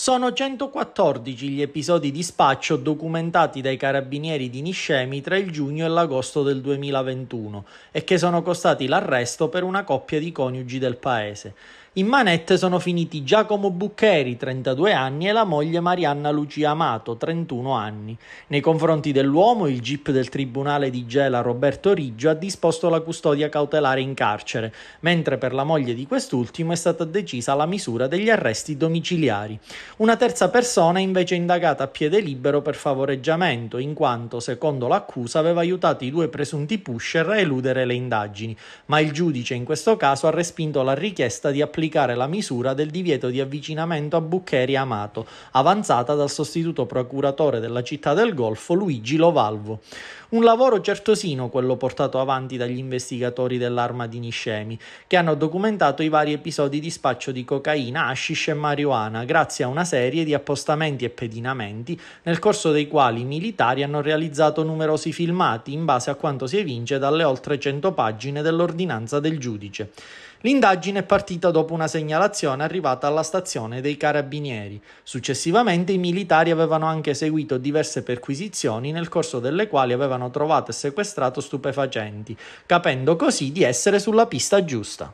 Sono 114 gli episodi di spaccio documentati dai carabinieri di Niscemi tra il giugno e l'agosto del 2021 e che sono costati l'arresto per una coppia di coniugi del paese. In manette sono finiti Giacomo Buccheri, 32 anni, e la moglie Marianna Lucia Amato, 31 anni. Nei confronti dell'uomo, il GIP del Tribunale di Gela Roberto Riggio ha disposto la custodia cautelare in carcere, mentre per la moglie di quest'ultimo è stata decisa la misura degli arresti domiciliari. Una terza persona è invece indagata a piede libero per favoreggiamento, in quanto, secondo l'accusa, aveva aiutato i due presunti pusher a eludere le indagini, ma il giudice in questo caso ha respinto la richiesta di applicare applicare la misura del divieto di avvicinamento a Buccheri Amato, avanzata dal sostituto procuratore della città del Golfo Luigi Lovalvo. Un lavoro certosino quello portato avanti dagli investigatori dell'arma di Niscemi, che hanno documentato i vari episodi di spaccio di cocaina, hashish e marijuana, grazie a una serie di appostamenti e pedinamenti, nel corso dei quali i militari hanno realizzato numerosi filmati in base a quanto si evince dalle oltre 100 pagine dell'ordinanza del giudice. L'indagine è partita dopo una segnalazione arrivata alla stazione dei carabinieri. Successivamente i militari avevano anche eseguito diverse perquisizioni nel corso delle quali avevano trovato e sequestrato stupefacenti, capendo così di essere sulla pista giusta.